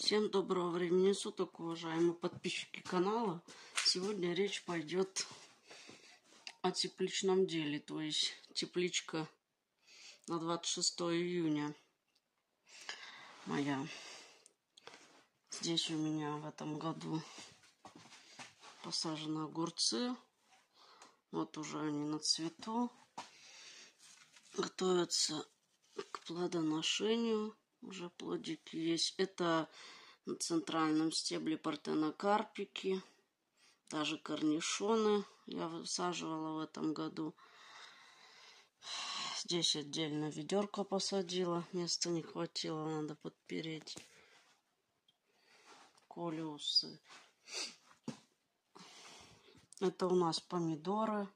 Всем доброго времени суток, уважаемые подписчики канала. Сегодня речь пойдет о тепличном деле, то есть тепличка на 26 июня моя. Здесь у меня в этом году посажены огурцы. Вот уже они на цвету. Готовятся к плодоношению. Уже плодики есть. Это на центральном стебле партенокарпики. Даже корнишоны я высаживала в этом году. Здесь отдельно ведерко посадила. Места не хватило, надо подпереть. колюсы Это у нас помидоры.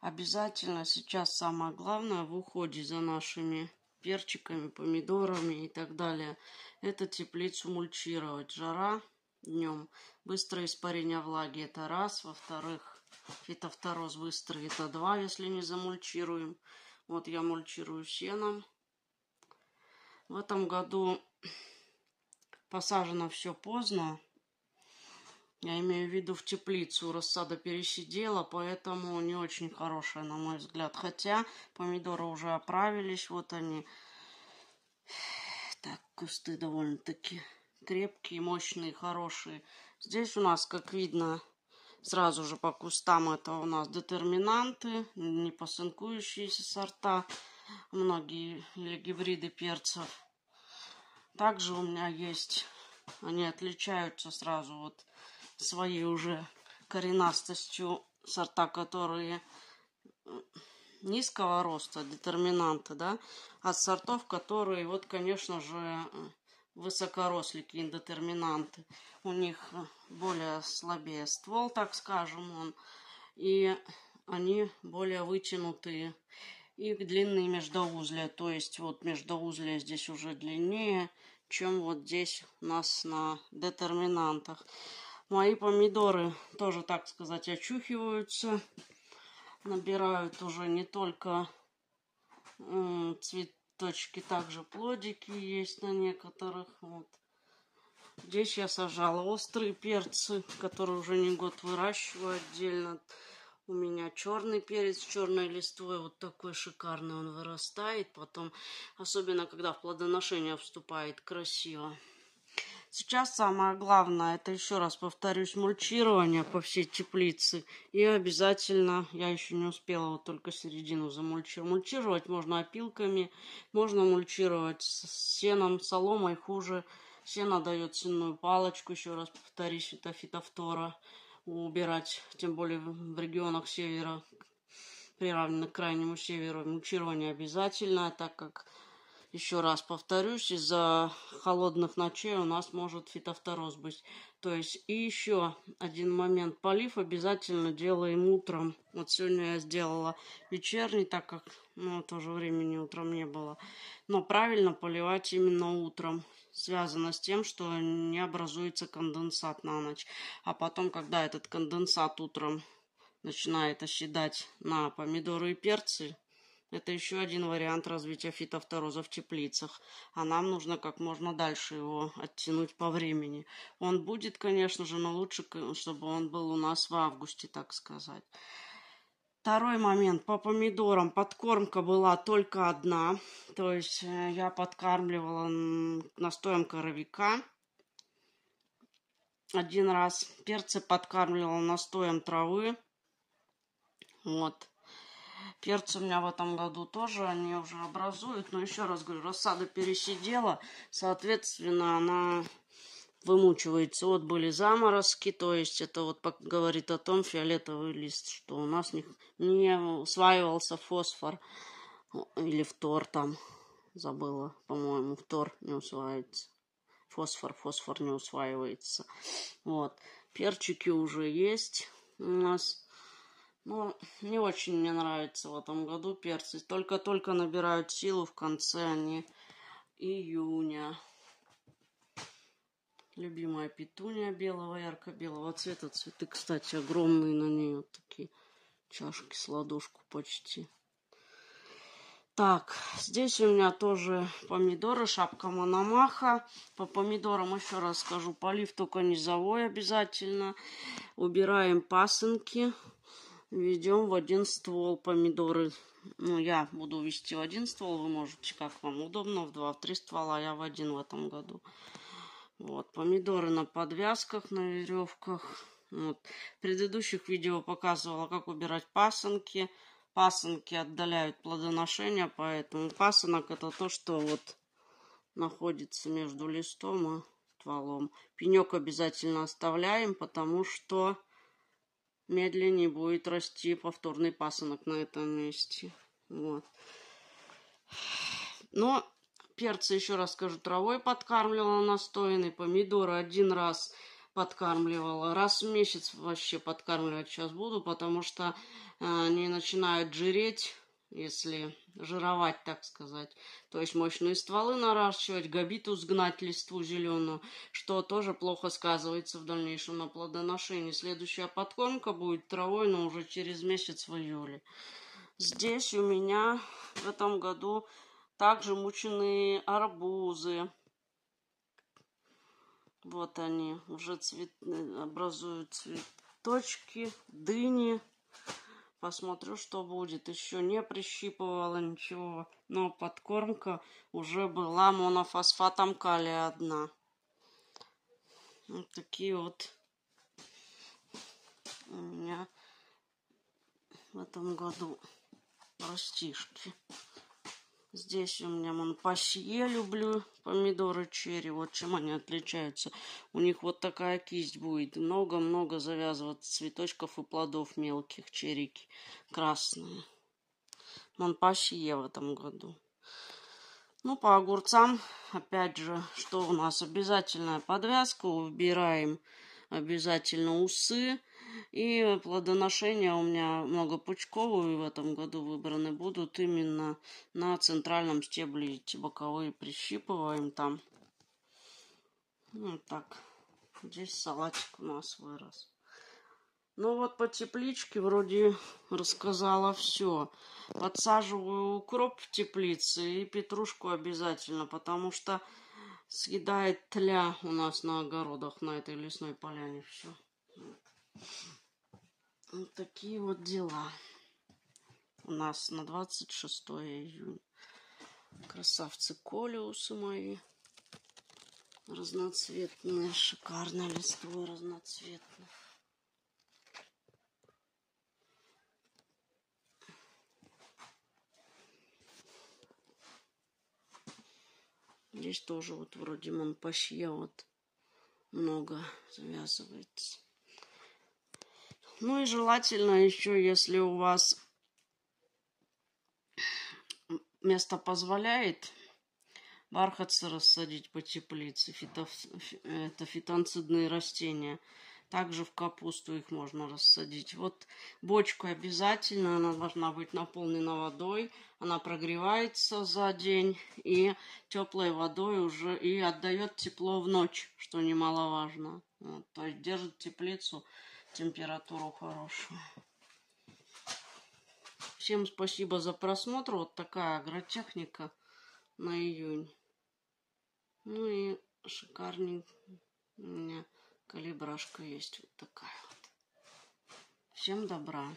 Обязательно сейчас самое главное в уходе за нашими перчиками, помидорами и так далее. Это теплицу мульчировать. Жара днем. Быстрое испарение влаги это раз. Во-вторых, фитофтороз быстрый это два, если не замульчируем. Вот я мульчирую сеном. В этом году посажено все поздно. Я имею в виду в теплицу. Рассада пересидела, поэтому не очень хорошая, на мой взгляд. Хотя помидоры уже оправились, вот они. Так, кусты довольно-таки крепкие, мощные, хорошие. Здесь у нас, как видно, сразу же по кустам это у нас детерминанты, не посынкующиеся сорта, многие или гибриды перцев. Также у меня есть, они отличаются сразу вот своей уже коренастостью сорта, которые э, низкого роста, детерминанты, да, от сортов, которые, вот, конечно же, э, высокорослики, индетерминанты. У них э, более слабее ствол, так скажем, он, и они более вытянутые. И длинные междоузлия, то есть вот междоузлия здесь уже длиннее, чем вот здесь у нас на детерминантах. Мои помидоры тоже, так сказать, очухиваются. Набирают уже не только цветочки, также плодики есть на некоторых. Вот. Здесь я сажала острые перцы, которые уже не год выращиваю отдельно. У меня черный перец, черной листвой, вот такой шикарный он вырастает. Потом, особенно когда в плодоношение вступает, красиво. Сейчас самое главное, это еще раз повторюсь, мульчирование по всей теплице. И обязательно, я еще не успела вот только середину замульчировать. Мульчировать можно опилками, можно мульчировать с сеном, соломой хуже. Сено дает сенную палочку, еще раз повторюсь, это фитофтора убирать, тем более в регионах севера, приравнены к крайнему северу, мульчирование обязательно, так как еще раз повторюсь, из-за холодных ночей у нас может фитофтороз быть. То есть и еще один момент. Полив обязательно делаем утром. Вот сегодня я сделала вечерний, так как ну, тоже времени утром не было. Но правильно поливать именно утром. Связано с тем, что не образуется конденсат на ночь. А потом, когда этот конденсат утром начинает оседать на помидоры и перцы, это еще один вариант развития фитофтороза в теплицах, а нам нужно как можно дальше его оттянуть по времени. Он будет, конечно же, но лучше, чтобы он был у нас в августе, так сказать. Второй момент по помидорам. Подкормка была только одна. То есть э, я подкармливала настоем коровика один раз. Перцы подкармливала настоем травы. Вот. Перцы у меня в этом году тоже, они уже образуют. Но еще раз говорю, рассада пересидела, соответственно, она вымучивается. Вот были заморозки, то есть это вот говорит о том фиолетовый лист, что у нас не, не усваивался фосфор или фтор там. Забыла, по-моему, фтор не усваивается. Фосфор, фосфор не усваивается. Вот. Перчики уже есть у нас. Ну, не очень мне нравится в этом году перцы. Только-только набирают силу в конце они а июня. Любимая петуня белого, ярко-белого цвета. Цветы, кстати, огромные на ней. Вот такие чашки с ладошку почти. Так, здесь у меня тоже помидоры, шапка Мономаха. По помидорам еще раз скажу, полив только низовой обязательно. Убираем пасынки ведем в один ствол помидоры. Ну, я буду вести в один ствол, вы можете, как вам удобно, в два, в три ствола, я в один в этом году. Вот, помидоры на подвязках, на веревках. Вот. В предыдущих видео показывала, как убирать пасынки. Пасынки отдаляют плодоношение, поэтому пасынок это то, что вот находится между листом и стволом. Пенек обязательно оставляем, потому что медленнее будет расти повторный пасынок на этом месте. Вот. Но перцы, еще раз скажу, травой подкармливала настоянный, помидоры один раз подкармливала. Раз в месяц вообще подкармливать сейчас буду, потому что э, они начинают жиреть если жировать, так сказать. То есть мощные стволы наращивать, габиту сгнать листву зеленую, что тоже плохо сказывается в дальнейшем на плодоношении. Следующая подкормка будет травой, но уже через месяц в июле. Здесь у меня в этом году также мученые арбузы. Вот они, уже цвет... Э, образуют цветочки, дыни. Посмотрю, что будет. Еще не прищипывала ничего, но подкормка уже была монофосфатом калия одна. Вот такие вот у меня в этом году растишки. Здесь у меня монпасье люблю, помидоры черри. Вот чем они отличаются. У них вот такая кисть будет. Много-много завязываться цветочков и плодов мелких черики красные. Монпасье в этом году. Ну, по огурцам, опять же, что у нас? Обязательная подвязка. Убираем обязательно усы. И плодоношения у меня много пучковые в этом году выбраны будут именно на центральном стебле боковые прищипываем там. Ну, вот так. Здесь салатик у нас вырос. Ну вот по тепличке вроде рассказала все. Подсаживаю укроп в теплице и петрушку обязательно, потому что съедает тля у нас на огородах на этой лесной поляне все. Вот такие вот дела у нас на 26 июня. Красавцы колеусы мои. Разноцветные, шикарные листвы разноцветные. Здесь тоже вот вроде монпасье вот много завязывается. Ну и желательно еще, если у вас место позволяет, бархатцы рассадить по теплице. Фито... Это фитонцидные растения. Также в капусту их можно рассадить. Вот бочку обязательно, она должна быть наполнена водой. Она прогревается за день и теплой водой уже и отдает тепло в ночь, что немаловажно. Вот, то есть держит теплицу температуру хорошую. Всем спасибо за просмотр. Вот такая агротехника на июнь. Ну и шикарненькая у меня калибрашка есть. Вот такая вот. Всем добра.